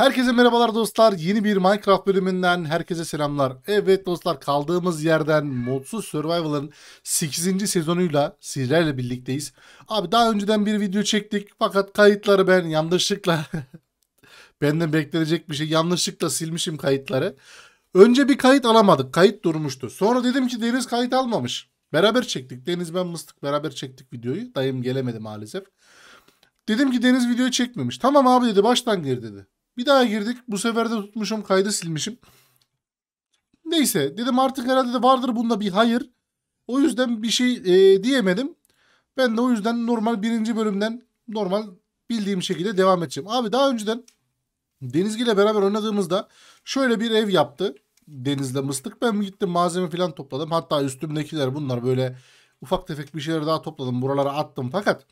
Herkese merhabalar dostlar. Yeni bir Minecraft bölümünden herkese selamlar. Evet dostlar kaldığımız yerden Modsuz Survival'ın 8. sezonuyla sizlerle birlikteyiz. Abi daha önceden bir video çektik fakat kayıtları ben yanlışlıkla benden beklenecek bir şey yanlışlıkla silmişim kayıtları. Önce bir kayıt alamadık. Kayıt durmuştu. Sonra dedim ki Deniz kayıt almamış. Beraber çektik. Deniz ben Mıstık beraber çektik videoyu. Dayım gelemedi maalesef. Dedim ki Deniz videoyu çekmemiş. Tamam abi dedi baştan gir dedi. Bir daha girdik. Bu sefer de tutmuşum kaydı silmişim. Neyse dedim artık herhalde de vardır bunda bir hayır. O yüzden bir şey e, diyemedim. Ben de o yüzden normal birinci bölümden normal bildiğim şekilde devam edeceğim. Abi daha önceden Denizli ile beraber oynadığımızda şöyle bir ev yaptı. Deniz'le mıstık. Ben gittim malzeme falan topladım. Hatta üstümdekiler bunlar böyle ufak tefek bir şeyler daha topladım. Buralara attım fakat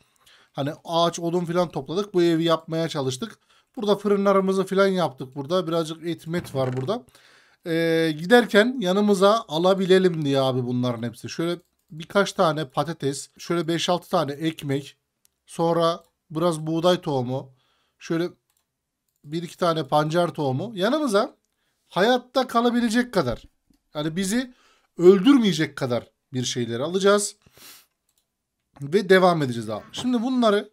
hani ağaç odun falan topladık. Bu evi yapmaya çalıştık. Burada fırınlarımızı falan yaptık burada. Birazcık etmet var burada. Ee, giderken yanımıza alabilelim diye abi bunların hepsi. Şöyle birkaç tane patates, şöyle 5-6 tane ekmek, sonra biraz buğday tohumu, şöyle bir iki tane pancar tohumu yanımıza hayatta kalabilecek kadar yani bizi öldürmeyecek kadar bir şeyleri alacağız ve devam edeceğiz abi. Şimdi bunları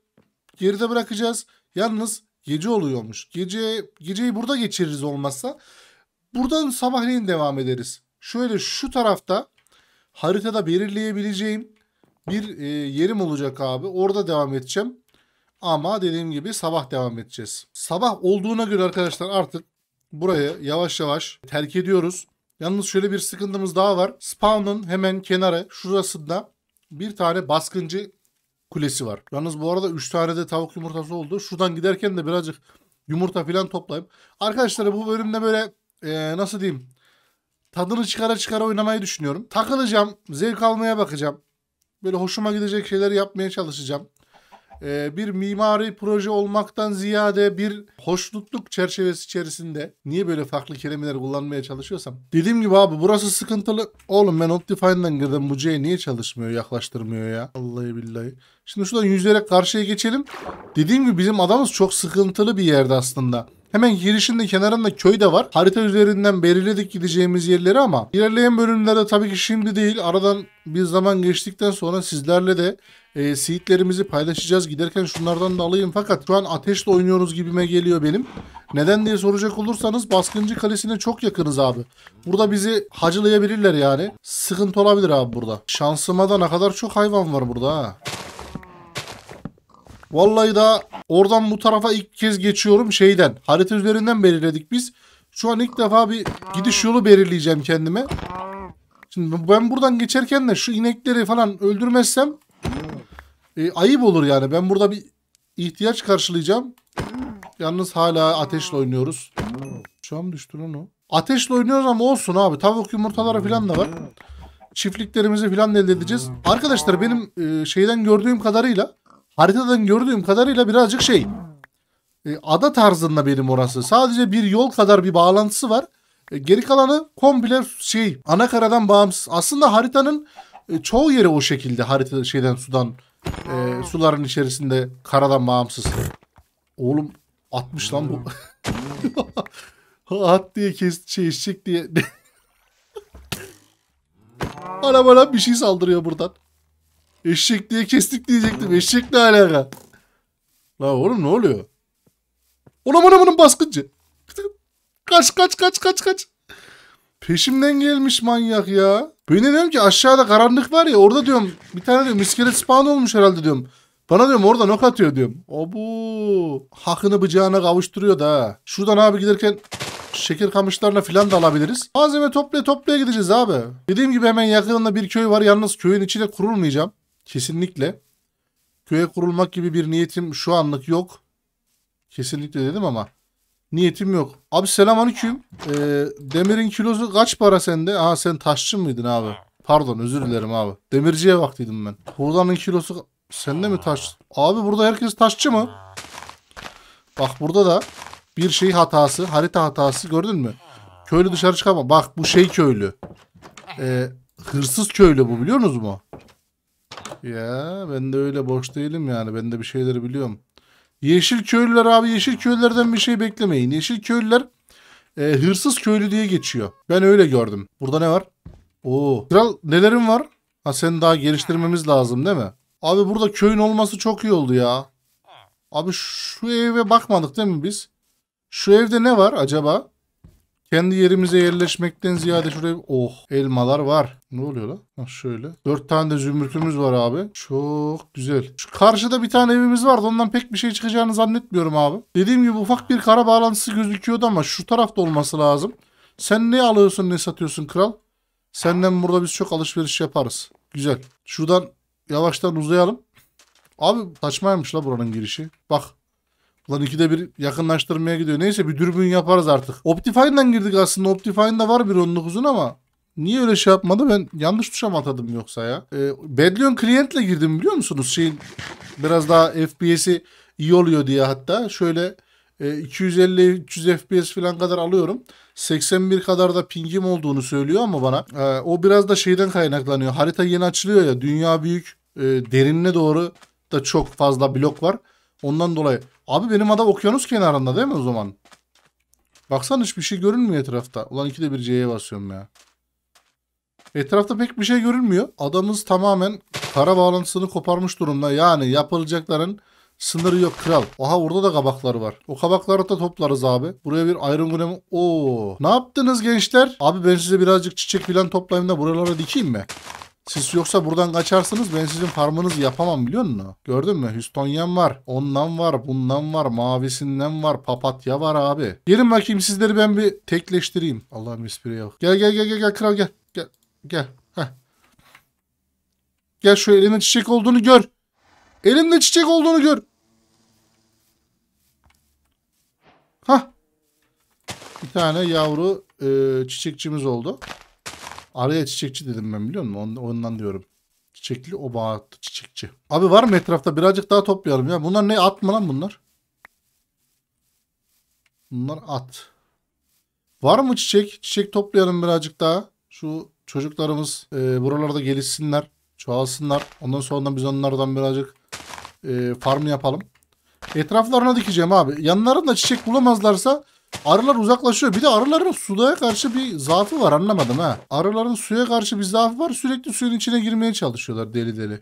geride bırakacağız. Yalnız Gece oluyormuş. Gece geceyi burada geçiririz olmazsa. Buradan sabahleyin devam ederiz. Şöyle şu tarafta haritada belirleyebileceğim bir e, yerim olacak abi. Orada devam edeceğim. Ama dediğim gibi sabah devam edeceğiz. Sabah olduğuna göre arkadaşlar artık burayı yavaş yavaş terk ediyoruz. Yalnız şöyle bir sıkıntımız daha var. Spawn'ın hemen kenarı şurasında bir tane baskıncı kulesi var. Yalnız bu arada 3 tane de tavuk yumurtası oldu. Şuradan giderken de birazcık yumurta falan toplayıp. Arkadaşlar bu bölümde böyle ee, nasıl diyeyim tadını çıkara çıkara oynamayı düşünüyorum. Takılacağım, zevk almaya bakacağım. Böyle hoşuma gidecek şeyler yapmaya çalışacağım. Ee, bir mimari proje olmaktan ziyade bir hoşnutluk çerçevesi içerisinde niye böyle farklı kelimeler kullanmaya çalışıyorsam. Dediğim gibi abi burası sıkıntılı. Oğlum ben Optifine'dan girdim bu C niye çalışmıyor yaklaştırmıyor ya. allahı billahi. Şimdi şuradan yüzlere karşıya geçelim. Dediğim gibi bizim adamız çok sıkıntılı bir yerde aslında. Hemen girişinde kenarında köy de var. Harita üzerinden belirledik gideceğimiz yerleri ama ilerleyen bölümlerde tabii ki şimdi değil aradan bir zaman geçtikten sonra sizlerle de e, ee, seedlerimizi paylaşacağız. Giderken şunlardan da alayım. Fakat şu an ateşle oynuyoruz gibime geliyor benim. Neden diye soracak olursanız Baskıncı Kalesi'ne çok yakınız abi. Burada bizi hacılayabilirler yani. Sıkıntı olabilir abi burada. Şansıma da ne kadar çok hayvan var burada ha. Vallahi da oradan bu tarafa ilk kez geçiyorum şeyden. Harita üzerinden belirledik biz. Şu an ilk defa bir gidiş yolu belirleyeceğim kendime. Şimdi ben buradan geçerken de şu inekleri falan öldürmezsem e, ayıp olur yani. Ben burada bir ihtiyaç karşılayacağım. Yalnız hala ateşle hmm. oynuyoruz. Şu an düştü lan o. Ateşle oynuyoruz ama olsun abi. Tavuk yumurtaları falan da var. Çiftliklerimizi falan elde edeceğiz. Arkadaşlar benim e, şeyden gördüğüm kadarıyla haritadan gördüğüm kadarıyla birazcık şey e, ada tarzında benim orası. Sadece bir yol kadar bir bağlantısı var. E, geri kalanı komple şey anakaradan bağımsız. Aslında haritanın e, çoğu yeri o şekilde harita şeyden sudan e, suların içerisinde karadan bağımsız. Oğlum atmış lan bu. At diye kes şey diye. Ana bana bir şey saldırıyor buradan. Eşek diye kestik diyecektim. Eşek ne alaka? La oğlum ne oluyor? Oğlum anamının baskıncı. Kaç kaç kaç kaç kaç. Peşimden gelmiş manyak ya. Ben de diyorum ki aşağıda karanlık var ya orada diyorum bir tane diyorum iskelet spawn olmuş herhalde diyorum. Bana diyorum orada nok atıyor diyorum. bu hakını bıcağına kavuşturuyor da. Şuradan abi giderken şeker kamışlarına filan da alabiliriz. Malzeme toplaya toplaya gideceğiz abi. Dediğim gibi hemen yakınında bir köy var. Yalnız köyün içine kurulmayacağım. Kesinlikle. Köye kurulmak gibi bir niyetim şu anlık yok. Kesinlikle dedim ama. Niyetim yok. Abi selam aleyküm. Ee, demirin kilosu kaç para sende? Ha sen taşçı mıydın abi? Pardon özür dilerim abi. Demirciye baktıydım ben. Buğdanın kilosu sende mi taş? Abi burada herkes taşçı mı? Bak burada da bir şey hatası, harita hatası gördün mü? Köylü dışarı çıkama. Bak bu şey köylü. Ee, hırsız köylü bu biliyor musunuz mu? Ya ben de öyle boş değilim yani. Ben de bir şeyleri biliyorum. Yeşil köylüler abi yeşil köylülerden bir şey beklemeyin. Yeşil köylüler e, hırsız köylü diye geçiyor. Ben öyle gördüm. Burada ne var? Oo. Kral nelerin var? Ha sen daha geliştirmemiz lazım değil mi? Abi burada köyün olması çok iyi oldu ya. Abi şu eve bakmadık değil mi biz? Şu evde ne var acaba? Kendi yerimize yerleşmekten ziyade şuraya oh elmalar var. Ne oluyor lan? Ha şöyle. Dört tane de zümrütümüz var abi. Çok güzel. Şu karşıda bir tane evimiz vardı. Ondan pek bir şey çıkacağını zannetmiyorum abi. Dediğim gibi ufak bir kara bağlantısı gözüküyordu ama şu tarafta olması lazım. Sen ne alıyorsun ne satıyorsun kral? Senden burada biz çok alışveriş yaparız. Güzel. Şuradan yavaştan uzayalım. Abi saçmaymış la buranın girişi. Bak Lan ikide bir yakınlaştırmaya gidiyor. Neyse bir dürbün yaparız artık. Optifine'dan girdik aslında. Optifine'da var bir 19'un ama Niye öyle şey yapmadı? Ben yanlış tuşa mı atadım yoksa ya? E, Bedlion Client'le girdim biliyor musunuz? Şeyin biraz daha FPS'i iyi oluyor diye hatta. Şöyle e, 250-300 FPS falan kadar alıyorum. 81 kadar da pingim olduğunu söylüyor ama bana. E, o biraz da şeyden kaynaklanıyor. Harita yeni açılıyor ya. Dünya büyük. E, derinine doğru da çok fazla blok var. Ondan dolayı. Abi benim ada okyanus kenarında değil mi o zaman? Baksana hiçbir şey görünmüyor etrafta. Ulan ikide bir C'ye basıyorum ya. Etrafta pek bir şey görünmüyor. Adamız tamamen kara bağlantısını koparmış durumda. Yani yapılacakların sınırı yok kral. Aha orada da kabaklar var. O kabakları da toplarız abi. Buraya bir Iron Golem... Oo. Ne yaptınız gençler? Abi ben size birazcık çiçek falan toplayayım da buralara dikeyim mi? Siz yoksa buradan kaçarsınız ben sizin farmınızı yapamam biliyor musun? Gördün mü? Hüstonyen var. Ondan var. Bundan var. Mavisinden var. Papatya var abi. Gelin bakayım sizleri ben bir tekleştireyim. Allah'ım espriye bak. Gel gel gel gel gel kral gel. Gel. Gel. Heh. Gel şu elimin çiçek olduğunu gör. Elimde çiçek olduğunu gör. Hah. Bir tane yavru e, çiçekçimiz oldu. Araya çiçekçi dedim ben biliyor musun? Ondan, diyorum. Çiçekli oba çiçekçi. Abi var mı etrafta? Birazcık daha toplayalım ya. Bunlar ne? At mı lan bunlar? Bunlar at. Var mı çiçek? Çiçek toplayalım birazcık daha. Şu çocuklarımız e, buralarda gelişsinler. Çoğalsınlar. Ondan sonra biz onlardan birazcık e, farm yapalım. Etraflarına dikeceğim abi. Yanlarında çiçek bulamazlarsa Arılar uzaklaşıyor. Bir de arıların suya karşı bir zaafı var anlamadım ha. Arıların suya karşı bir zaafı var. Sürekli suyun içine girmeye çalışıyorlar deli deli.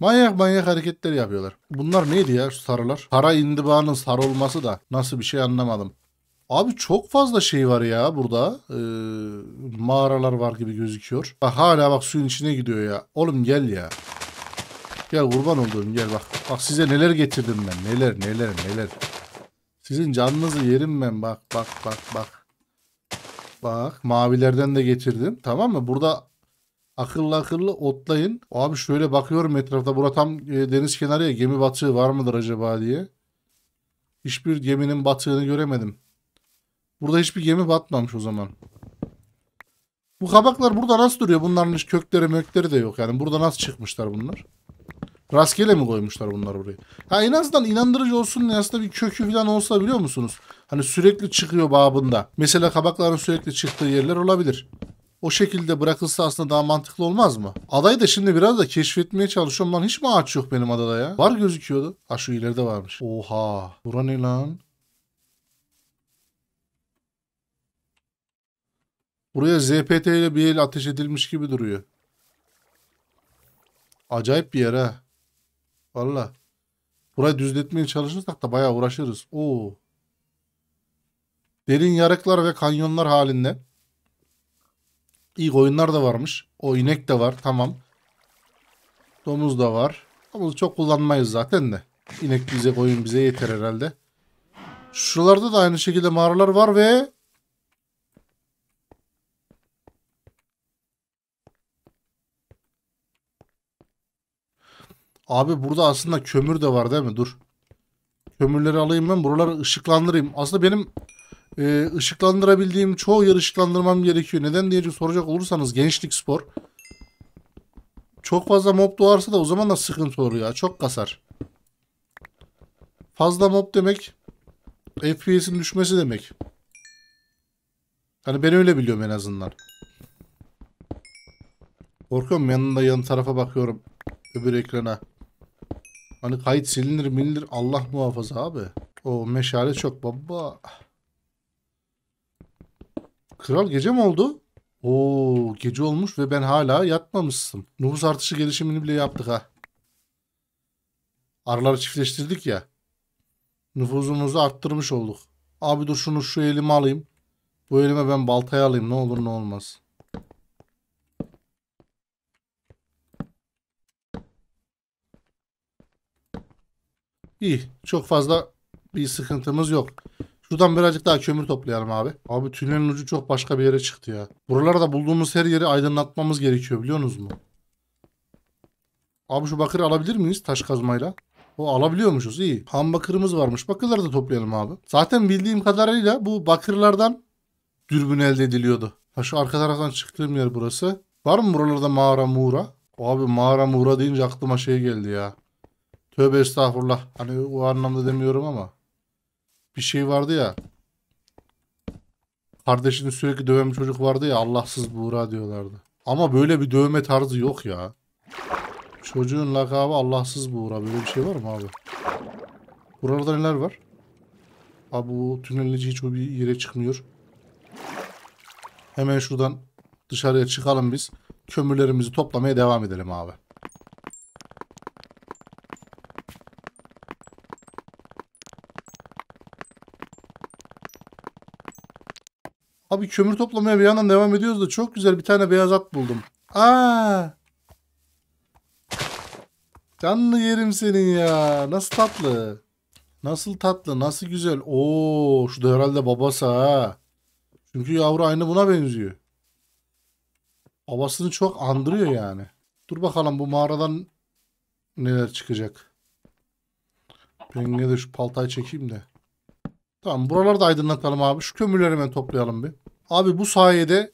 Manyak manyak hareketler yapıyorlar. Bunlar neydi ya sarılar? Kara indibanın sarı olması da nasıl bir şey anlamadım. Abi çok fazla şey var ya burada. Ee, mağaralar var gibi gözüküyor. Bak hala bak suyun içine gidiyor ya. Oğlum gel ya. Gel kurban olduğum gel bak. Bak size neler getirdim ben. Neler neler neler. Sizin canınızı yerim ben. Bak bak bak bak. Bak mavilerden de getirdim. Tamam mı? Burada akıllı akıllı otlayın. Abi şöyle bakıyorum etrafta. Burada tam e, deniz kenarı ya. Gemi batığı var mıdır acaba diye. Hiçbir geminin batığını göremedim. Burada hiçbir gemi batmamış o zaman. Bu kabaklar burada nasıl duruyor? Bunların hiç kökleri mökleri de yok. Yani burada nasıl çıkmışlar bunlar? Rastgele mi koymuşlar bunlar burayı? Ha en azından inandırıcı olsun diye aslında bir kökü falan olsa biliyor musunuz? Hani sürekli çıkıyor babında. Mesela kabakların sürekli çıktığı yerler olabilir. O şekilde bırakılsa aslında daha mantıklı olmaz mı? Adayı da şimdi biraz da keşfetmeye çalışıyorum lan. Hiç mi ağaç yok benim adada ya? Var gözüküyordu. Ha şu ileride varmış. Oha. Bura ne lan? Buraya ZPT ile bir el ateş edilmiş gibi duruyor. Acayip bir yer ha. Valla. Burayı düzletmeye çalışırsak da bayağı uğraşırız. Oo. Derin yarıklar ve kanyonlar halinde. İyi oyunlar da varmış. O inek de var. Tamam. Domuz da var. Domuzu çok kullanmayız zaten de. İnek bize koyun bize yeter herhalde. Şuralarda da aynı şekilde mağaralar var ve Abi burada aslında kömür de var değil mi? Dur. Kömürleri alayım ben. Buraları ışıklandırayım. Aslında benim e, ışıklandırabildiğim çoğu yer ışıklandırmam gerekiyor. Neden diye soracak olursanız gençlik spor. Çok fazla mob doğarsa da o zaman da sıkıntı olur ya. Çok kasar. Fazla mob demek FPS'in düşmesi demek. Hani ben öyle biliyorum en azından. Korkuyorum yanında yan tarafa bakıyorum. Öbür ekrana. Hani kayıt silinir milinir Allah muhafaza abi. O meşale çok baba. Kral gece mi oldu? Oo gece olmuş ve ben hala yatmamışsın. Nüfus artışı gelişimini bile yaptık ha. Arıları çiftleştirdik ya. Nüfuzumuzu arttırmış olduk. Abi dur şunu şu elime alayım. Bu elime ben baltayı alayım ne olur ne olmaz. İyi. Çok fazla bir sıkıntımız yok. Şuradan birazcık daha kömür toplayalım abi. Abi tünelin ucu çok başka bir yere çıktı ya. Buralarda bulduğumuz her yeri aydınlatmamız gerekiyor biliyorsunuz mu? Abi şu bakırı alabilir miyiz taş kazmayla? O alabiliyormuşuz iyi. Ham bakırımız varmış. Bakırları da toplayalım abi. Zaten bildiğim kadarıyla bu bakırlardan dürbün elde ediliyordu. Ha şu arka taraftan çıktığım yer burası. Var mı buralarda mağara muğra? Abi mağara muğra deyince aklıma şey geldi ya. Tövbe estağfurullah. Hani o anlamda demiyorum ama. Bir şey vardı ya. Kardeşini sürekli döven bir çocuk vardı ya. Allahsız Buğra diyorlardı. Ama böyle bir dövme tarzı yok ya. Çocuğun lakabı Allahsız Buğra. Böyle bir şey var mı abi? Buralarda neler var? Abi bu tünelci hiç o bir yere çıkmıyor. Hemen şuradan dışarıya çıkalım biz. Kömürlerimizi toplamaya devam edelim abi. Abi kömür toplamaya bir yandan devam ediyoruz da çok güzel bir tane beyaz at buldum. Aa! Canlı yerim senin ya. Nasıl tatlı. Nasıl tatlı, nasıl güzel. Oo, şu da herhalde babası ha. Çünkü yavru aynı buna benziyor. Babasını çok andırıyor yani. Dur bakalım bu mağaradan neler çıkacak. Ben yine de şu paltayı çekeyim de. Tamam buraları da aydınlatalım abi. Şu kömürleri hemen toplayalım bir. Abi bu sayede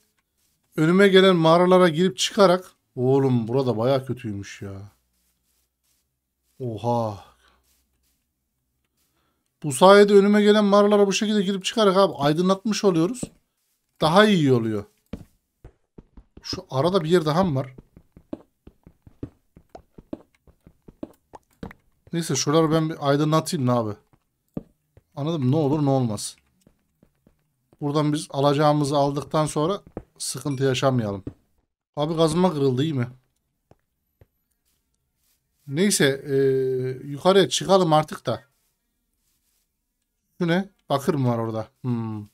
önüme gelen mağaralara girip çıkarak oğlum burada baya kötüymüş ya. Oha. Bu sayede önüme gelen mağaralara bu şekilde girip çıkarak abi aydınlatmış oluyoruz. Daha iyi oluyor. Şu arada bir yer daha mı var? Neyse şuraları ben bir aydınlatayım ne abi. Anladım. Ne olur ne olmaz. Buradan biz alacağımızı aldıktan sonra sıkıntı yaşamayalım. Abi gazıma kırıldı iyi mi? Neyse e, yukarıya çıkalım artık da. Şu ne? Bakır mı var orada? Hmm.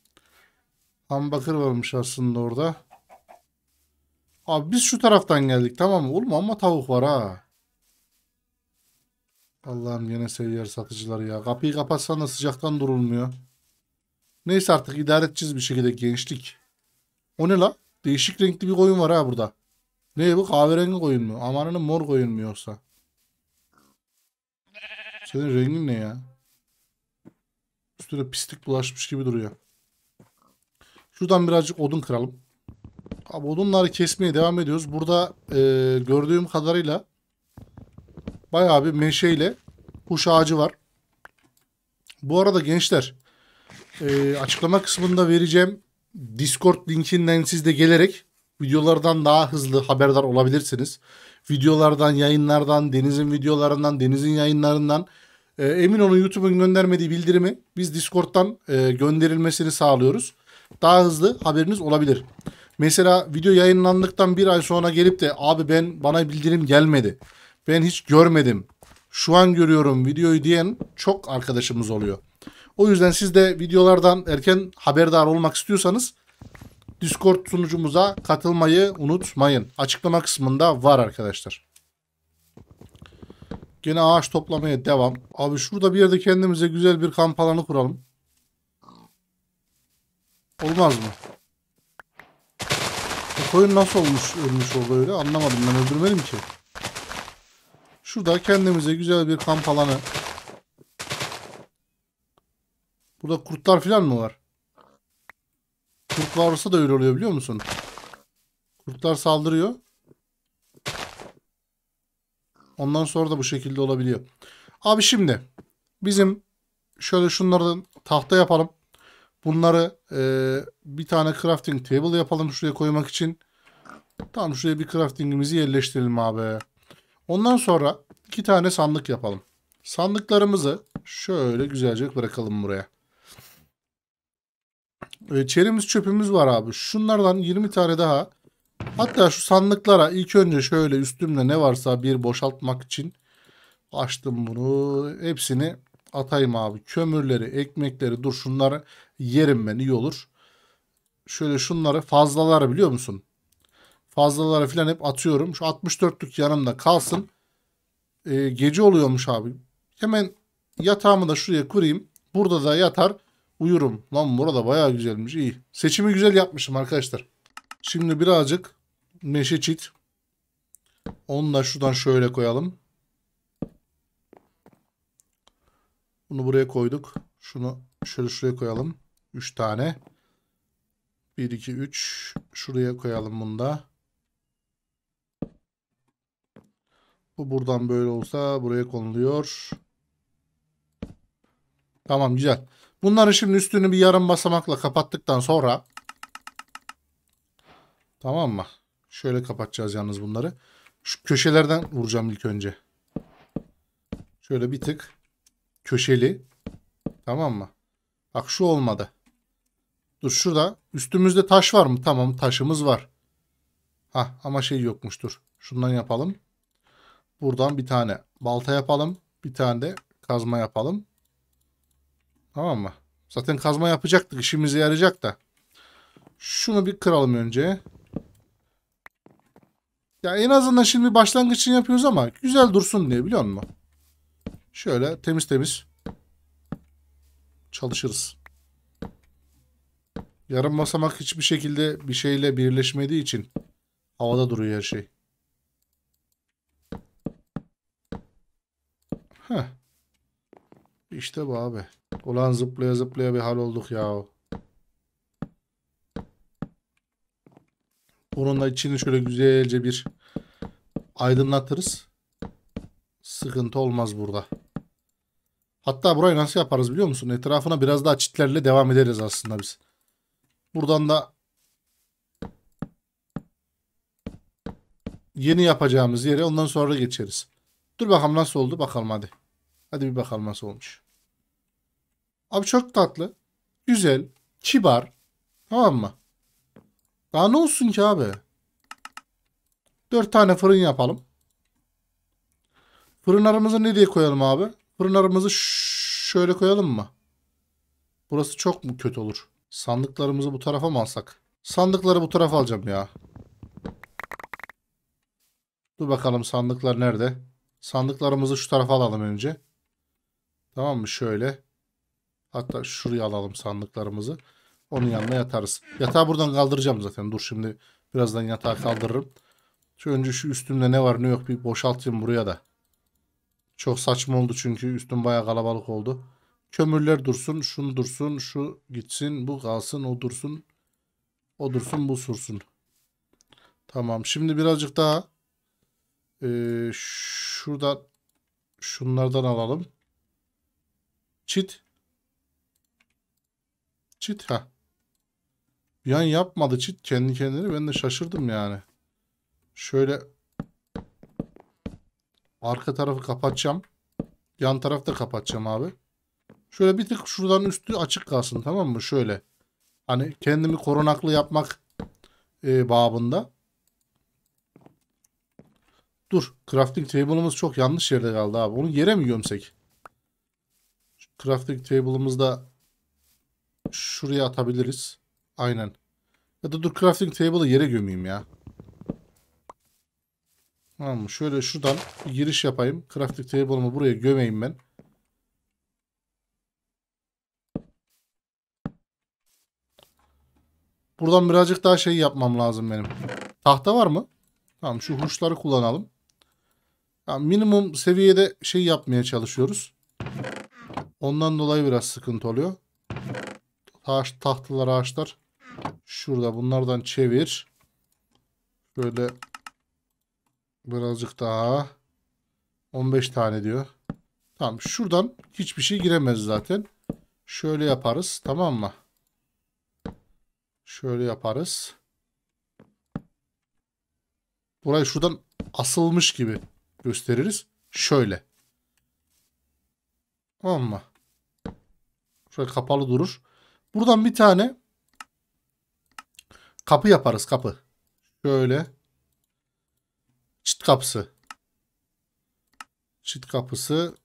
Tam bakır varmış aslında orada. Abi biz şu taraftan geldik tamam mı? Oğlum ama tavuk var ha. Allah'ım yine seyyar satıcılar ya. Kapıyı kapatsan da sıcaktan durulmuyor. Neyse artık idare edeceğiz bir şekilde gençlik. O ne la? Değişik renkli bir koyun var ha burada. Ne bu kahverengi koyun mu? Amanının mor koyun mu yoksa? Senin rengin ne ya? Üstüne pislik bulaşmış gibi duruyor. Şuradan birazcık odun kıralım. Abi odunları kesmeye devam ediyoruz. Burada e, gördüğüm kadarıyla Bayağı bir meşeyle kuş ağacı var. Bu arada gençler e, açıklama kısmında vereceğim Discord linkinden siz de gelerek videolardan daha hızlı haberdar olabilirsiniz. Videolardan, yayınlardan, Deniz'in videolarından, Deniz'in yayınlarından e, emin olun YouTube'un göndermediği bildirimi biz Discord'dan e, gönderilmesini sağlıyoruz. Daha hızlı haberiniz olabilir. Mesela video yayınlandıktan bir ay sonra gelip de abi ben bana bildirim gelmedi ben hiç görmedim şu an görüyorum videoyu diyen çok arkadaşımız oluyor. O yüzden siz de videolardan erken haberdar olmak istiyorsanız Discord sunucumuza katılmayı unutmayın. Açıklama kısmında var arkadaşlar. Yine ağaç toplamaya devam. Abi şurada bir yerde kendimize güzel bir kamp alanı kuralım. Olmaz mı? Bu koyun nasıl olmuş ölmüş oldu öyle anlamadım ben öldürmedim ki. Şurada kendimize güzel bir kamp alanı. Burada kurtlar falan mı var? Kurt varsa da öyle oluyor biliyor musun? Kurtlar saldırıyor. Ondan sonra da bu şekilde olabiliyor. Abi şimdi bizim şöyle şunlardan tahta yapalım. Bunları e, bir tane crafting table yapalım şuraya koymak için. Tamam şuraya bir craftingimizi yerleştirelim abi. Ondan sonra iki tane sandık yapalım. Sandıklarımızı şöyle güzelce bırakalım buraya. Ee, çerimiz çöpümüz var abi. Şunlardan 20 tane daha. Hatta şu sandıklara ilk önce şöyle üstümde ne varsa bir boşaltmak için açtım bunu. Hepsini atayım abi. Kömürleri, ekmekleri dur şunları yerim ben iyi olur. Şöyle şunları fazlalar biliyor musun? fazlalara falan hep atıyorum. Şu 64'lük yanımda kalsın. Ee, gece oluyormuş abi. Hemen yatağımı da şuraya kurayım. Burada da yatar uyurum. Lan burada bayağı güzelmiş iyi. Seçimi güzel yapmışım arkadaşlar. Şimdi birazcık meşeçit. Onu da şuradan şöyle koyalım. Bunu buraya koyduk. Şunu şöyle şuraya koyalım. 3 tane. 1, 2, 3. Şuraya koyalım bunu da. Bu buradan böyle olsa buraya konuluyor. Tamam güzel. Bunları şimdi üstünü bir yarım basamakla kapattıktan sonra tamam mı? Şöyle kapatacağız yalnız bunları. Şu köşelerden vuracağım ilk önce. Şöyle bir tık köşeli. Tamam mı? Bak şu olmadı. Dur şurada. Üstümüzde taş var mı? Tamam taşımız var. Ha ama şey yokmuştur. Şundan yapalım. Buradan bir tane balta yapalım. Bir tane de kazma yapalım. Tamam mı? Zaten kazma yapacaktık. işimize yarayacak da. Şunu bir kıralım önce. Ya en azından şimdi başlangıç için yapıyoruz ama güzel dursun diye biliyor musun? Şöyle temiz temiz çalışırız. Yarım basamak hiçbir şekilde bir şeyle birleşmediği için havada duruyor her şey. Heh. İşte bu abi. Ulan zıplaya zıplaya bir hal olduk ya. da içini şöyle güzelce bir aydınlatırız. Sıkıntı olmaz burada. Hatta burayı nasıl yaparız biliyor musun? Etrafına biraz daha çitlerle devam ederiz aslında biz. Buradan da yeni yapacağımız yere ondan sonra geçeriz. Dur bakalım nasıl oldu bakalım hadi. Hadi bir bakalım nasıl olmuş. Abi çok tatlı. Güzel. Kibar. Tamam mı? Daha ne olsun ki abi? Dört tane fırın yapalım. Fırınlarımızı ne diye koyalım abi? Fırınlarımızı şöyle koyalım mı? Burası çok mu kötü olur? Sandıklarımızı bu tarafa mı alsak? Sandıkları bu tarafa alacağım ya. Dur bakalım sandıklar nerede? Sandıklarımızı şu tarafa alalım önce. Tamam mı? Şöyle. Hatta şuraya alalım sandıklarımızı. Onun yanına yatarız. Yatağı buradan kaldıracağım zaten. Dur şimdi birazdan yatağı kaldırırım. Şu önce şu üstümde ne var ne yok bir boşaltayım buraya da. Çok saçma oldu çünkü üstüm bayağı kalabalık oldu. Kömürler dursun, şun dursun, şu gitsin, bu kalsın, o dursun. O dursun, bu sursun. Tamam. Şimdi birazcık daha e, şurada şunlardan alalım. Çit. Çit ha. Bir an yapmadı çit kendi kendini. Ben de şaşırdım yani. Şöyle arka tarafı kapatacağım. Yan tarafı da kapatacağım abi. Şöyle bir tık şuradan üstü açık kalsın tamam mı? Şöyle. Hani kendimi korunaklı yapmak e, babında. Dur. Crafting table'ımız çok yanlış yerde kaldı abi. Onu yere mi gömsek? Crafting table'ımızı şuraya atabiliriz. Aynen. Ya da dur crafting table'ı yere gömeyim ya. Tamam Şöyle şuradan bir giriş yapayım. Crafting table'ımı buraya gömeyim ben. Buradan birazcık daha şey yapmam lazım benim. Tahta var mı? Tamam şu hurçları kullanalım. Yani minimum seviyede şey yapmaya çalışıyoruz. Ondan dolayı biraz sıkıntı oluyor. Taş, tahtalar ağaçlar. Şurada bunlardan çevir. Böyle birazcık daha 15 tane diyor. Tamam şuradan hiçbir şey giremez zaten. Şöyle yaparız tamam mı? Şöyle yaparız. Burayı şuradan asılmış gibi gösteririz. Şöyle. Tamam mı? Şöyle kapalı durur. Buradan bir tane kapı yaparız kapı. Şöyle. Çit kapısı. Çit kapısı.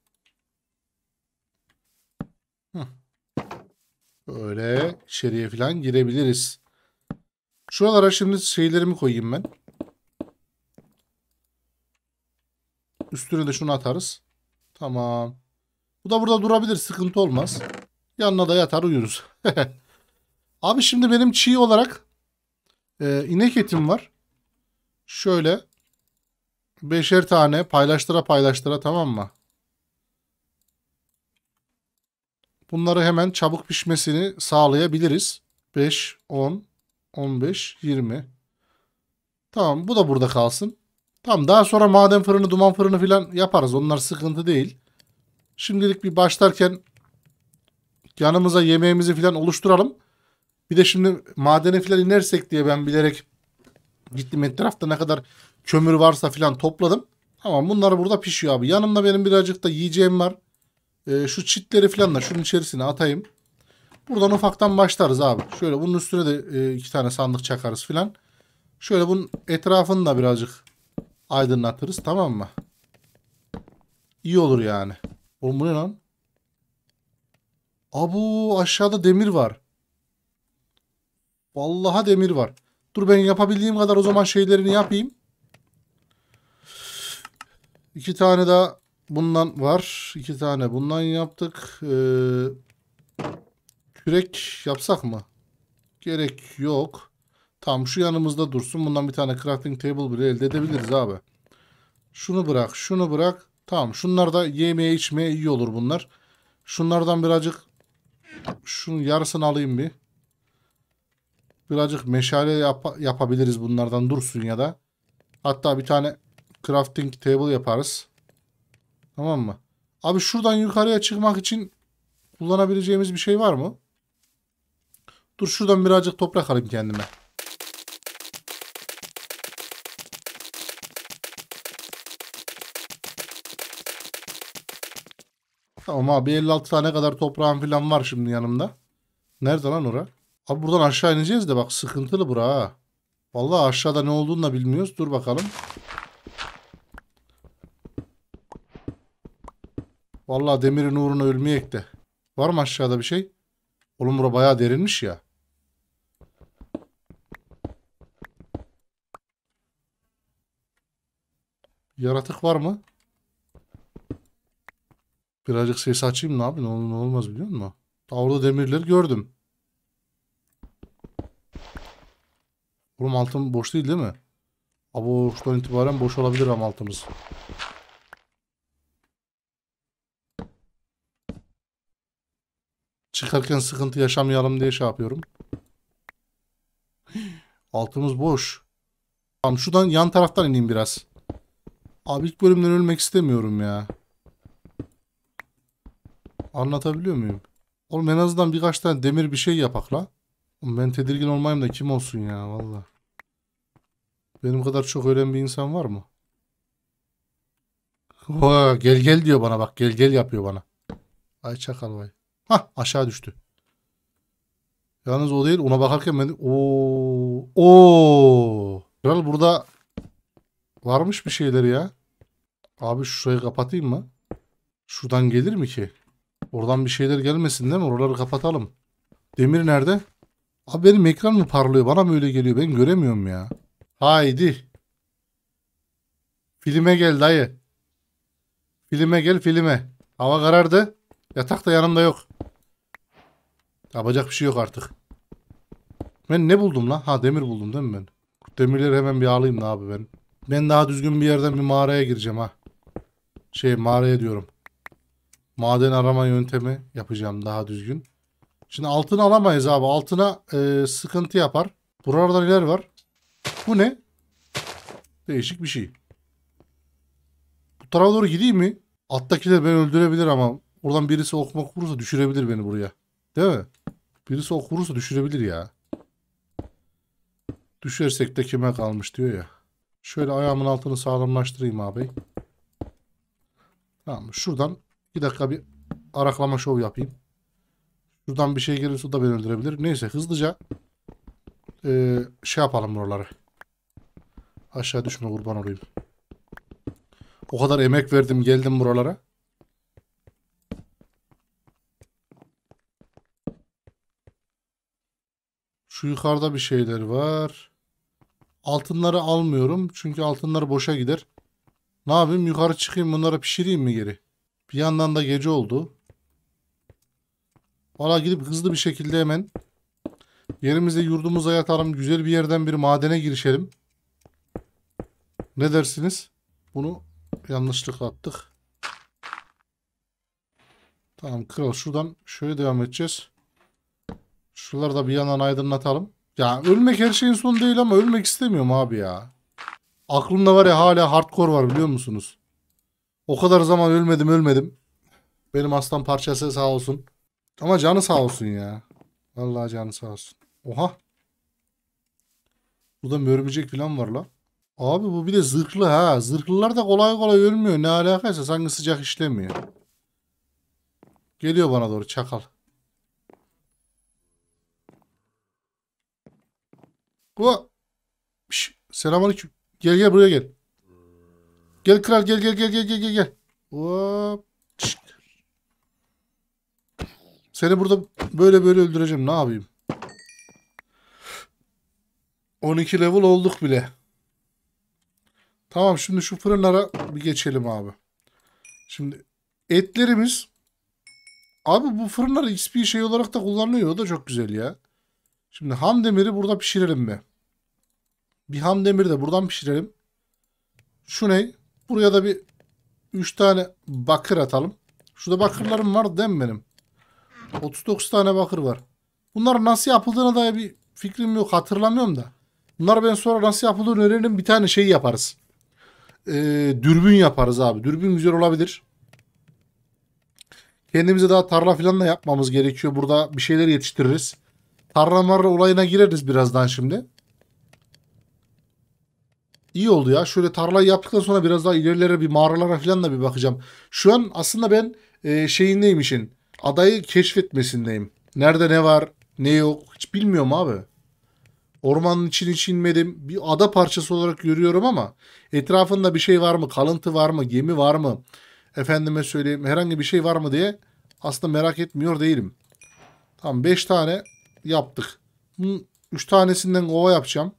Böyle içeriye falan girebiliriz. Şuralara şimdi şeylerimi koyayım ben. Üstüne de şunu atarız. Tamam. Bu da burada durabilir. Sıkıntı olmaz. Yanına da yatar uyuruz. Abi şimdi benim çiğ olarak e, inek etim var. Şöyle beşer tane paylaştıra paylaştıra tamam mı? Bunları hemen çabuk pişmesini sağlayabiliriz. 5, 10, 15, 20. Tamam bu da burada kalsın. Tamam daha sonra maden fırını, duman fırını filan yaparız. Onlar sıkıntı değil. Şimdilik bir başlarken yanımıza yemeğimizi falan oluşturalım. Bir de şimdi madene falan inersek diye ben bilerek gittim etrafta ne kadar kömür varsa falan topladım. Ama bunlar burada pişiyor abi. Yanımda benim birazcık da yiyeceğim var. Ee, şu çitleri falan da şunun içerisine atayım. Buradan ufaktan başlarız abi. Şöyle bunun üstüne de e, iki tane sandık çakarız filan. Şöyle bunun etrafını da birazcık aydınlatırız tamam mı? İyi olur yani. Oğlum bu ne lan? Abu aşağıda demir var. Vallaha demir var. Dur ben yapabildiğim kadar o zaman şeylerini yapayım. İki tane daha bundan var. İki tane bundan yaptık. Ee, kürek yapsak mı? Gerek yok. Tam şu yanımızda dursun. Bundan bir tane crafting table bile elde edebiliriz abi. Şunu bırak, şunu bırak. Tamam şunlar da yemeye içmeye iyi olur bunlar. Şunlardan birazcık şunun yarısını alayım bir. Birazcık meşale yap yapabiliriz bunlardan dursun ya da. Hatta bir tane crafting table yaparız. Tamam mı? Abi şuradan yukarıya çıkmak için kullanabileceğimiz bir şey var mı? Dur şuradan birazcık toprak alayım kendime. Tamam abi 56 tane kadar toprağım falan var şimdi yanımda. Nerede lan ora? Abi buradan aşağı ineceğiz de bak sıkıntılı bura ha. Vallahi aşağıda ne olduğunu da bilmiyoruz. Dur bakalım. Vallahi demirin uğruna ölmeyek de. Var mı aşağıda bir şey? Oğlum bura bayağı derinmiş ya. Yaratık var mı? Birazcık ses açayım ne abi ne olur ne olmaz biliyor musun? Ta orada demirleri gördüm. Oğlum altın boş değil değil mi? Abi şuradan itibaren boş olabilir ama altımız. Çıkarken sıkıntı yaşamayalım diye şey yapıyorum. Altımız boş. Tamam şuradan yan taraftan ineyim biraz. Abi ilk bölümden ölmek istemiyorum ya. Anlatabiliyor muyum? Oğlum en azından birkaç tane demir bir şey yapakla. ben tedirgin olmayayım da kim olsun ya valla. Benim kadar çok ölen bir insan var mı? Oo, gel gel diyor bana bak. Gel gel yapıyor bana. Ay çakal vay. Hah aşağı düştü. Yalnız o değil ona bakarken ben... o. Oo. Kral burada varmış bir şeyler ya. Abi şurayı kapatayım mı? Şuradan gelir mi ki? Oradan bir şeyler gelmesin değil mi? Oraları kapatalım. Demir nerede? Abi benim ekran mı parlıyor? Bana mı öyle geliyor? Ben göremiyorum ya. Haydi. Filme gel dayı. Filme gel filme. Hava karardı. Yatak da yanımda yok. Yapacak bir şey yok artık. Ben ne buldum lan? Ha demir buldum değil mi ben? Demirleri hemen bir alayım da abi ben. Ben daha düzgün bir yerden bir mağaraya gireceğim ha. Şey mağaraya diyorum. Maden arama yöntemi yapacağım daha düzgün. Şimdi altın alamayız abi. Altına e, sıkıntı yapar. Buralarda neler var? Bu ne? Değişik bir şey. Bu tarafa doğru gideyim mi? Alttakiler beni öldürebilir ama oradan birisi okuma kurursa düşürebilir beni buraya. Değil mi? Birisi okurursa düşürebilir ya. Düşersek de kime kalmış diyor ya. Şöyle ayağımın altını sağlamlaştırayım abi. Tamam şuradan bir dakika bir araklama şov yapayım. Şuradan bir şey gelirse o da beni öldürebilir. Neyse hızlıca ee, şey yapalım buraları. Aşağı düşme kurban olayım. O kadar emek verdim geldim buralara. Şu yukarıda bir şeyler var. Altınları almıyorum. Çünkü altınlar boşa gider. Ne yapayım yukarı çıkayım bunları pişireyim mi geri? Bir yandan da gece oldu. Valla gidip hızlı bir şekilde hemen yerimize yurdumuza yatalım. Güzel bir yerden bir madene girişelim. Ne dersiniz? Bunu yanlışlıkla attık. Tamam kral şuradan şöyle devam edeceğiz. Şuraları da bir yandan aydınlatalım. Ya ölmek her şeyin sonu değil ama ölmek istemiyorum abi ya. Aklımda var ya hala hardcore var biliyor musunuz? O kadar zaman ölmedim ölmedim. Benim aslan parçası sağ olsun. Ama canı sağ olsun ya. Vallahi canı sağ olsun. Oha. Burada mörmücek falan var la. Abi bu bir de zırhlı ha. Zırhlılar da kolay kolay ölmüyor. Ne alakaysa sanki sıcak işlemiyor. Geliyor bana doğru çakal. Bu. Selamünaleyküm. Gel gel buraya gel. Gel kral gel gel gel gel gel gel. Hop. Çık. Seni burada böyle böyle öldüreceğim. Ne yapayım? 12 level olduk bile. Tamam şimdi şu fırınlara bir geçelim abi. Şimdi etlerimiz abi bu fırınlar XP şey olarak da kullanılıyor. O da çok güzel ya. Şimdi ham demiri burada pişirelim be. Bir ham demiri de buradan pişirelim. Şu ne? Buraya da bir 3 tane bakır atalım. Şurada bakırlarım var değil mi benim? 39 tane bakır var. Bunlar nasıl yapıldığına dair bir fikrim yok. Hatırlamıyorum da. Bunlar ben sonra nasıl yapıldığını öğrenirim. Bir tane şey yaparız. Ee, dürbün yaparız abi. Dürbün güzel olabilir. Kendimize daha tarla falan da yapmamız gerekiyor. Burada bir şeyler yetiştiririz. Tarlamarla olayına gireriz birazdan şimdi. İyi oldu ya. Şöyle tarlayı yaptıktan sonra biraz daha ilerilere bir mağaralara falan da bir bakacağım. Şu an aslında ben e, şeyindeyim işin. Adayı keşfetmesindeyim. Nerede ne var, ne yok hiç bilmiyorum abi. Ormanın için hiç inmedim. Bir ada parçası olarak görüyorum ama etrafında bir şey var mı, kalıntı var mı, gemi var mı? Efendime söyleyeyim herhangi bir şey var mı diye aslında merak etmiyor değilim. Tamam 5 tane yaptık. 3 tanesinden kova yapacağım.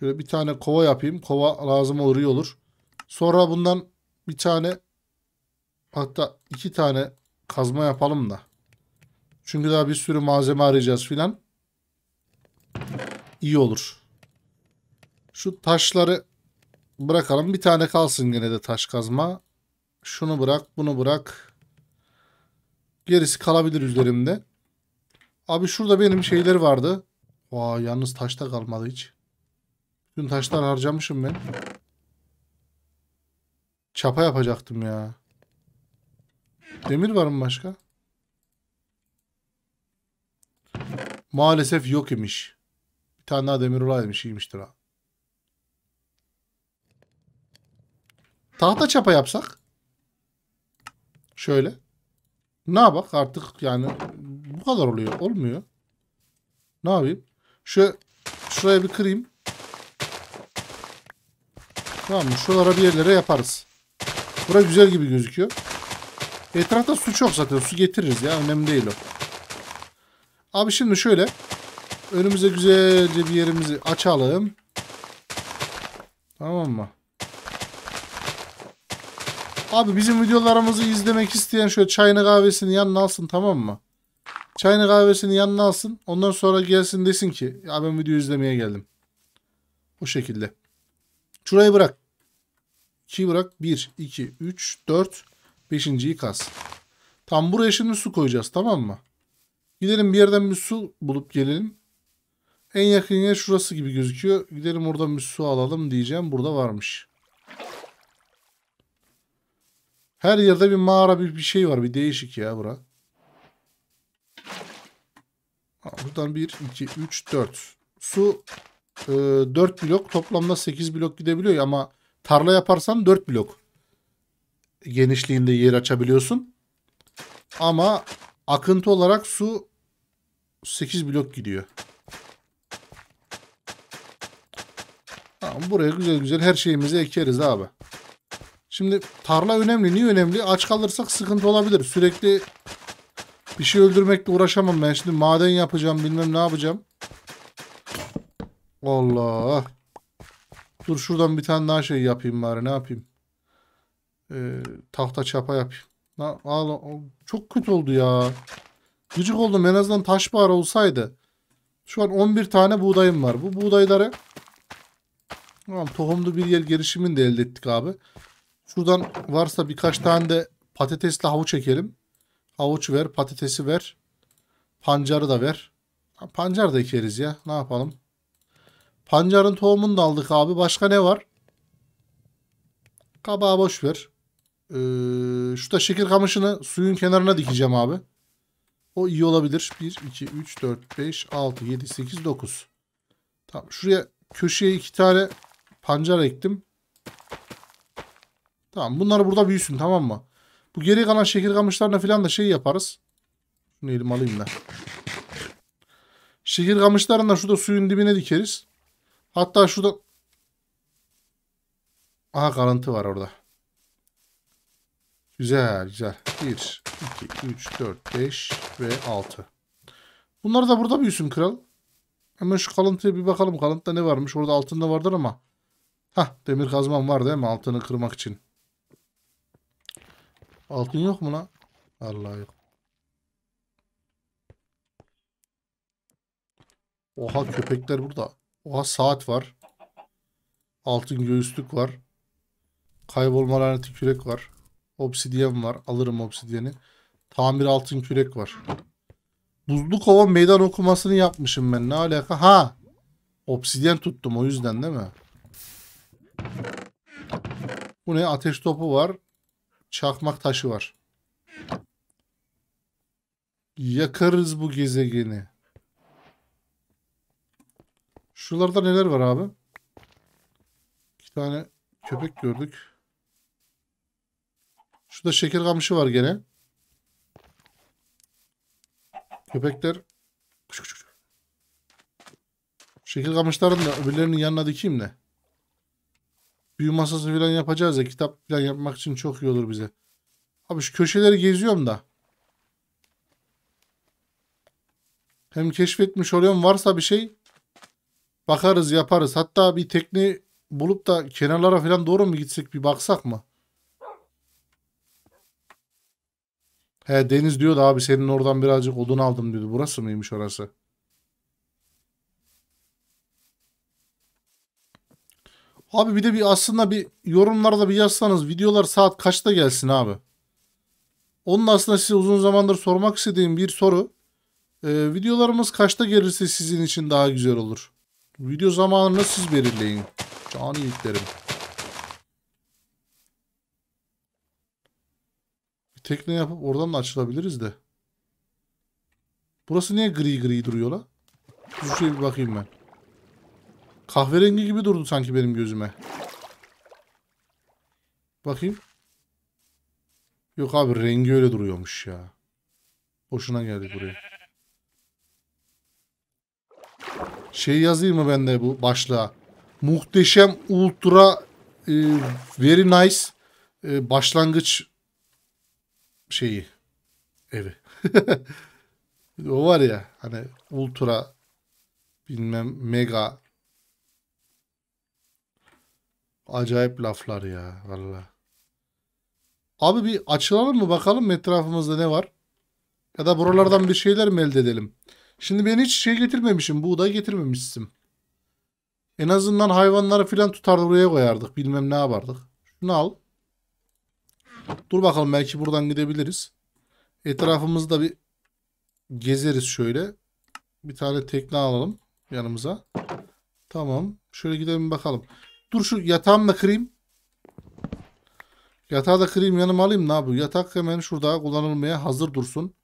Şöyle bir tane kova yapayım. Kova lazım olur iyi olur. Sonra bundan bir tane hatta iki tane kazma yapalım da. Çünkü daha bir sürü malzeme arayacağız filan. İyi olur. Şu taşları bırakalım. Bir tane kalsın gene de taş kazma. Şunu bırak, bunu bırak. Gerisi kalabilir üzerimde. Abi şurada benim şeyler vardı. Vay yalnız taşta kalmadı hiç. Dün taşlar harcamışım ben. Çapa yapacaktım ya. Demir var mı başka? Maalesef yok imiş. Bir tane daha demir olaymış iyiymiştir ha. Tahta çapa yapsak. Şöyle. Ne bak artık yani bu kadar oluyor. Olmuyor. Ne yapayım? Şu şuraya bir kırayım. Tamam mı? Şuralara bir yerlere yaparız. Bura güzel gibi gözüküyor. Etrafta su çok zaten. Su getiririz ya. Önemli değil o. Abi şimdi şöyle. Önümüze güzelce bir yerimizi açalım. Tamam mı? Abi bizim videolarımızı izlemek isteyen şöyle çayını kahvesini yanına alsın tamam mı? Çayını kahvesini yanına alsın. Ondan sonra gelsin desin ki ya ben video izlemeye geldim. Bu şekilde. Şurayı bırak. 2'yi bırak. 1, 2, 3, 4. 5.yi kas. Tam buraya şimdi su koyacağız tamam mı? Gidelim bir yerden bir su bulup gelelim. En yakın yer şurası gibi gözüküyor. Gidelim oradan bir su alalım diyeceğim. Burada varmış. Her yerde bir mağara bir, bir şey var. Bir değişik ya bura. buradan 1, 2, 3, 4. Su e, 4 blok. Toplamda 8 blok gidebiliyor ama Tarla yaparsan 4 blok genişliğinde yer açabiliyorsun. Ama akıntı olarak su 8 blok gidiyor. Tamam buraya güzel güzel her şeyimizi ekeriz abi. Şimdi tarla önemli. Niye önemli? Aç kalırsak sıkıntı olabilir. Sürekli bir şey öldürmekle uğraşamam ben. Şimdi maden yapacağım bilmem ne yapacağım. Allah. Dur şuradan bir tane daha şey yapayım bari ne yapayım. Ee, tahta çapa yapayım. Na, ağla, çok kötü oldu ya. Gıcık oldum en azından taş bağır olsaydı. Şu an 11 tane buğdayım var. Bu buğdayları tamam, tohumlu bir yer gelişimini de elde ettik abi. Şuradan varsa birkaç tane de patatesli havuç ekelim. Havuç ver, patatesi ver. Pancarı da ver. Pancar da ekeriz ya. Ne yapalım? Pancarın tohumunu da aldık abi. Başka ne var? Kabağı boş ver. Ee, şu da şeker kamışını suyun kenarına dikeceğim abi. O iyi olabilir. 1, 2, 3, 4, 5, 6, 7, 8, 9. Tamam. Şuraya köşeye iki tane pancar ektim. Tamam. Bunları burada büyüsün tamam mı? Bu geri kalan şeker kamışlarına falan da şey yaparız. Şunu elim alayım da. Şeker kamışlarından şurada suyun dibine dikeriz. Hatta şurada aha kalıntı var orada. Güzel güzel. 1, 2, 3, 4, 5 ve 6. Bunlar da burada büyüsün kral. Hemen şu kalıntıya bir bakalım. Kalıntıda ne varmış? Orada altında vardır ama. Hah demir kazmam var değil mi? Altını kırmak için. Altın yok mu lan? Allah yok. Oha köpekler burada. Oha saat var. Altın göğüslük var. Kaybolma laneti kürek var. obsidyen var. Alırım obsidyeni, Tamir altın kürek var. Buzlu kova meydan okumasını yapmışım ben. Ne alaka? Ha! Obsidyen tuttum o yüzden değil mi? Bu ne? Ateş topu var. Çakmak taşı var. Yakarız bu gezegeni. Şuralarda neler var abi? İki tane köpek gördük. Şurada şeker kamışı var gene. Köpekler Şeker kamışların da öbürlerinin yanına dikeyim de. Büyü masası falan yapacağız ya. Kitap falan yapmak için çok iyi olur bize. Abi şu köşeleri geziyorum da. Hem keşfetmiş oluyorum. Varsa bir şey Bakarız yaparız. Hatta bir tekne bulup da kenarlara falan doğru mu gitsek bir baksak mı? He Deniz diyordu abi senin oradan birazcık odun aldım dedi. Burası mıymış orası? Abi bir de bir aslında bir yorumlarda bir yazsanız videolar saat kaçta gelsin abi? Onun aslında size uzun zamandır sormak istediğim bir soru. Ee, videolarımız kaçta gelirse sizin için daha güzel olur. Video zamanını siz belirleyin. Can yiğitlerim. Bir tekne yapıp oradan da açılabiliriz de. Burası niye gri gri duruyor la? Bir şeye bir bakayım ben. Kahverengi gibi durdu sanki benim gözüme. Bakayım. Yok abi rengi öyle duruyormuş ya. Boşuna geldi buraya. Şey yazayım mı ben de bu başlığa? Muhteşem ultra e, very nice e, başlangıç şeyi evi. o var ya hani ultra bilmem mega acayip laflar ya valla. Abi bir açılalım mı bakalım etrafımızda ne var? Ya da buralardan bir şeyler mi elde edelim? Şimdi ben hiç şey getirmemişim. Buğday getirmemişsin. En azından hayvanları filan tutar buraya koyardık. Bilmem ne yapardık. Şunu al. Dur bakalım belki buradan gidebiliriz. Etrafımızda bir gezeriz şöyle. Bir tane tekne alalım yanımıza. Tamam. Şöyle gidelim bakalım. Dur şu yatağımı da kırayım. Yatağı da kırayım yanıma alayım ne yapayım. Yatak hemen şurada kullanılmaya hazır dursun.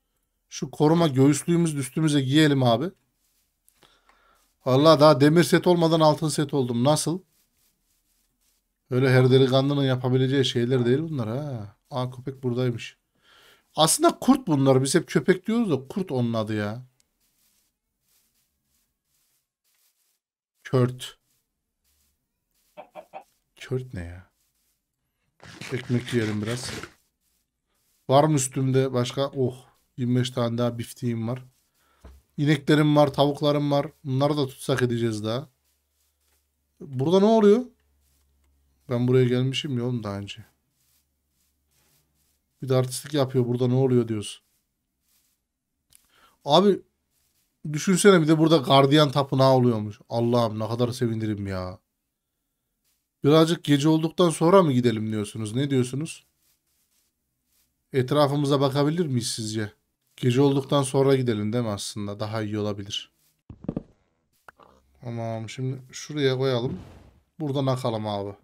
Şu koruma göğüslüğümüz üstümüze giyelim abi. Allah daha demir set olmadan altın set oldum. Nasıl? Öyle her delikanlının yapabileceği şeyler değil bunlar ha. Aa köpek buradaymış. Aslında kurt bunlar. Biz hep köpek diyoruz da kurt onun adı ya. Kört. Kört ne ya? Ekmek yiyelim biraz. Var mı üstümde başka? Oh. 25 tane daha biftiğim var. İneklerim var, tavuklarım var. Bunları da tutsak edeceğiz daha. Burada ne oluyor? Ben buraya gelmişim ya oğlum daha önce. Bir de artistlik yapıyor. Burada ne oluyor diyoruz. Abi düşünsene bir de burada gardiyan tapınağı oluyormuş. Allah'ım ne kadar sevinirim ya. Birazcık gece olduktan sonra mı gidelim diyorsunuz? Ne diyorsunuz? Etrafımıza bakabilir miyiz sizce? Gece olduktan sonra gidelim değil mi aslında? Daha iyi olabilir. Tamam şimdi şuraya koyalım. Burada akalım abi.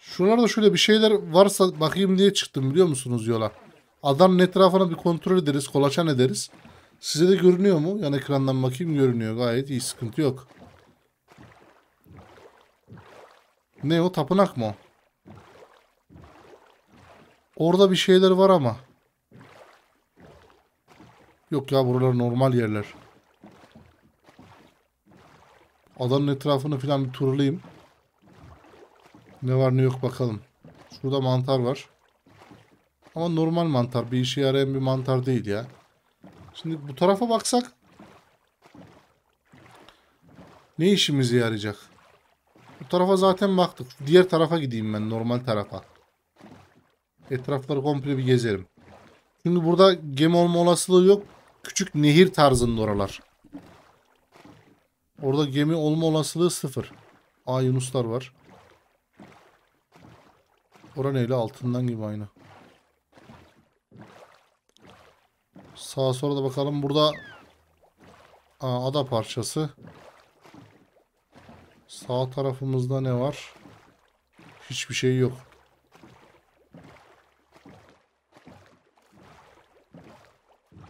Şuralarda şöyle bir şeyler varsa bakayım diye çıktım biliyor musunuz yola. Adanın etrafına bir kontrol ederiz. Kolaçan ederiz. Size de görünüyor mu? Yani ekrandan bakayım görünüyor. Gayet iyi sıkıntı yok. Ne o tapınak mı o? Orada bir şeyler var ama. Yok ya buralar normal yerler. Adanın etrafını falan bir turlayayım. Ne var ne yok bakalım. Şurada mantar var. Ama normal mantar. Bir işe yarayan bir mantar değil ya. Şimdi bu tarafa baksak. Ne işimize yarayacak? Bu tarafa zaten baktık. Diğer tarafa gideyim ben. Normal tarafa. Etrafları komple bir gezerim. Şimdi burada gemi olma olasılığı yok. Küçük nehir tarzında oralar. Orada gemi olma olasılığı sıfır. Aa yunuslar var. Oran öyle altından gibi aynı. Sağa sola da bakalım. Burada Aa, ada parçası. Sağ tarafımızda ne var? Hiçbir şey yok.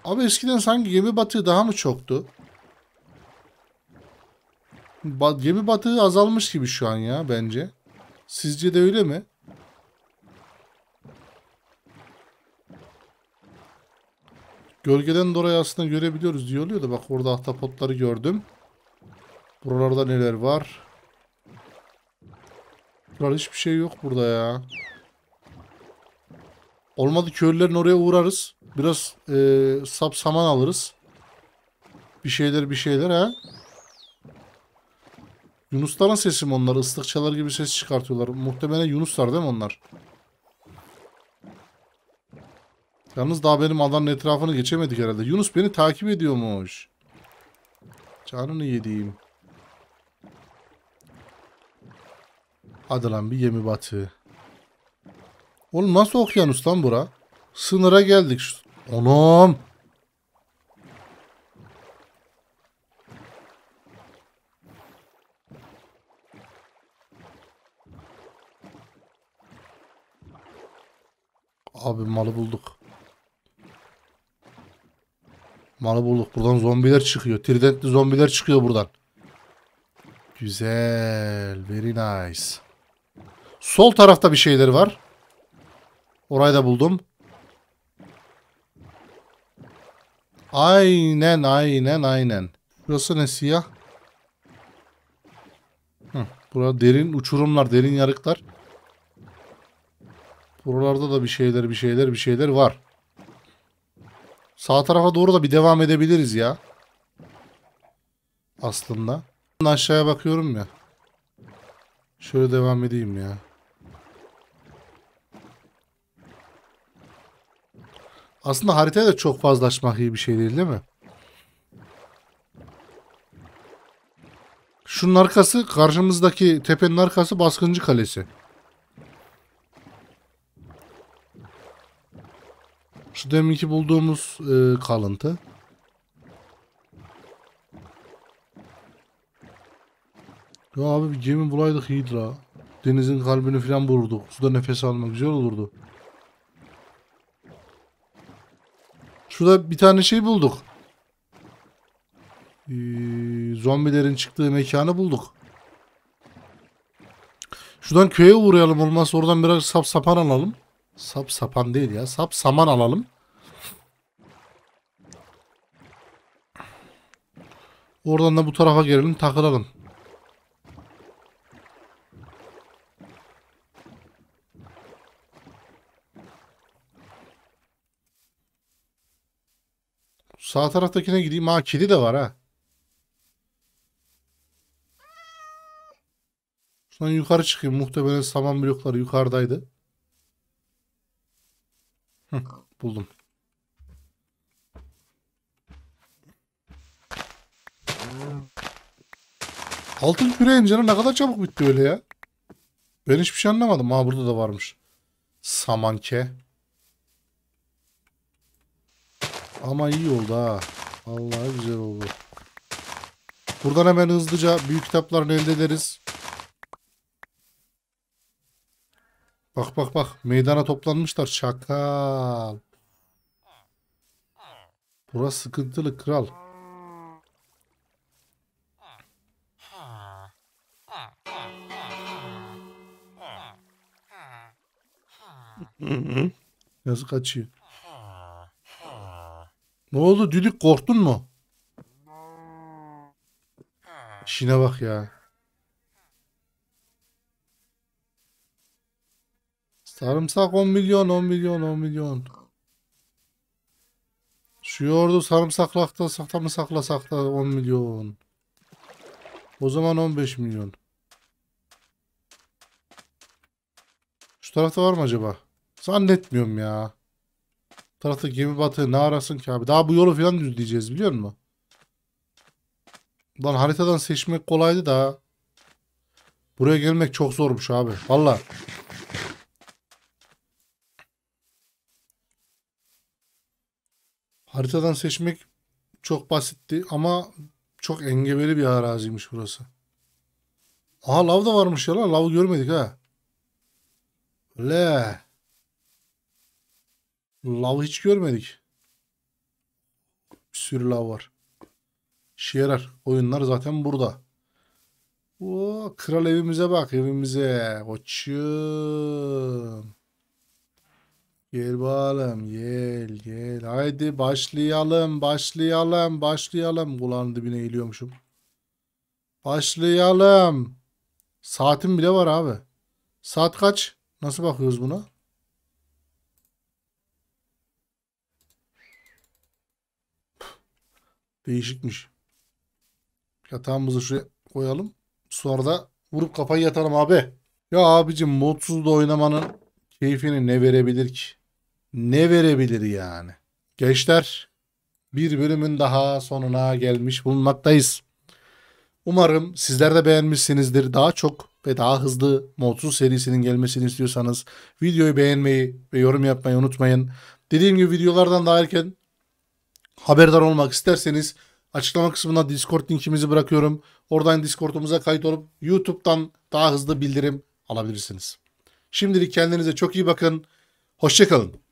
Abi eskiden sanki gemi batığı daha mı çoktu? Ba gemi batığı azalmış gibi şu an ya bence. Sizce de öyle mi? Gölgeden dolayı aslında görebiliyoruz diye oluyor da bak orada ahtapotları gördüm. Buralarda neler var? Buralar hiçbir şey yok burada ya. Olmadı köylülerin oraya uğrarız. Biraz e, sap saman alırız. Bir şeyler bir şeyler ha. Yunusların sesi mi onlar? Islıkçalar gibi ses çıkartıyorlar. Muhtemelen Yunuslar değil mi onlar? Yalnız daha benim adanın etrafını geçemedik herhalde. Yunus beni takip ediyormuş. Canını yediğim. Hadi lan bir yemi batı. Oğlum nasıl okyanus lan bura? Sınıra geldik. Anam. Abi malı bulduk. Malı bulduk. Buradan zombiler çıkıyor. Tridentli zombiler çıkıyor buradan. Güzel. Very nice. Sol tarafta bir şeyler var. Orayı da buldum. Aynen aynen aynen. Burası ne siyah? burada derin uçurumlar, derin yarıklar. Buralarda da bir şeyler, bir şeyler, bir şeyler var. Sağ tarafa doğru da bir devam edebiliriz ya. Aslında. Aşağıya bakıyorum ya. Şöyle devam edeyim ya. Aslında haritaya da çok fazla açmak iyi bir şey değil değil mi? Şunun arkası karşımızdaki tepenin arkası baskıncı kalesi. Şu deminki bulduğumuz e, kalıntı. Ya abi bir gemi bulaydık Hidra. Denizin kalbini falan vururduk. Suda nefes almak güzel olurdu. Şurada bir tane şey bulduk. Ee, zombilerin çıktığı mekanı bulduk. Şuradan köye uğrayalım olmaz. Oradan biraz sap sapan alalım. Sap sapan değil ya. Sap saman alalım. Oradan da bu tarafa gelelim takılalım. Sağ taraftakine gideyim. Ha kedi de var ha. Şuradan yukarı çıkayım. Muhtemelen saman blokları yukarıdaydı. Hı, buldum. Altın küreğin canı ne kadar çabuk bitti öyle ya. Ben hiçbir şey anlamadım. Ha burada da varmış. Samanke. Ama iyi oldu ha. Vallahi güzel oldu. Buradan hemen hızlıca büyük kitaplarını elde ederiz. Bak bak bak. Meydana toplanmışlar. Şakal. Burası sıkıntılı kral. Yazık açıyor. Ne oldu düdük korktun mu? İşine bak ya. Sarımsak 10 milyon 10 milyon 10 milyon. Şu yoğurdu sarımsakla sakta mı sakla sakla 10 milyon. O zaman 15 milyon. Şu tarafta var mı acaba? Zannetmiyorum ya tarafta gemi batığı ne arasın ki abi? Daha bu yolu falan düzleyeceğiz biliyor musun? Lan haritadan seçmek kolaydı da. Buraya gelmek çok zormuş abi. Valla. Haritadan seçmek çok basitti ama çok engebeli bir araziymiş burası. Aha lav da varmış ya lan. Lav görmedik ha. Le. Lav hiç görmedik. Bir sürü lav var. İşe Oyunlar zaten burada. Oo, kral evimize bak evimize. Koçum. Gel bakalım gel gel. Haydi başlayalım başlayalım başlayalım. Kulağın dibine eğiliyormuşum. Başlayalım. Saatim bile var abi. Saat kaç? Nasıl bakıyoruz buna? Değişikmiş. Yatağımızı şuraya koyalım. Sonra da vurup kafayı yatalım abi. Ya abicim modsuz da oynamanın keyfini ne verebilir ki? Ne verebilir yani? Gençler bir bölümün daha sonuna gelmiş bulunmaktayız. Umarım sizler de beğenmişsinizdir. Daha çok ve daha hızlı modsuz serisinin gelmesini istiyorsanız videoyu beğenmeyi ve yorum yapmayı unutmayın. Dediğim gibi videolardan daha erken haberdar olmak isterseniz açıklama kısmına Discord linkimizi bırakıyorum. Oradan Discord'umuza kayıt olup YouTube'dan daha hızlı bildirim alabilirsiniz. Şimdilik kendinize çok iyi bakın. Hoşçakalın.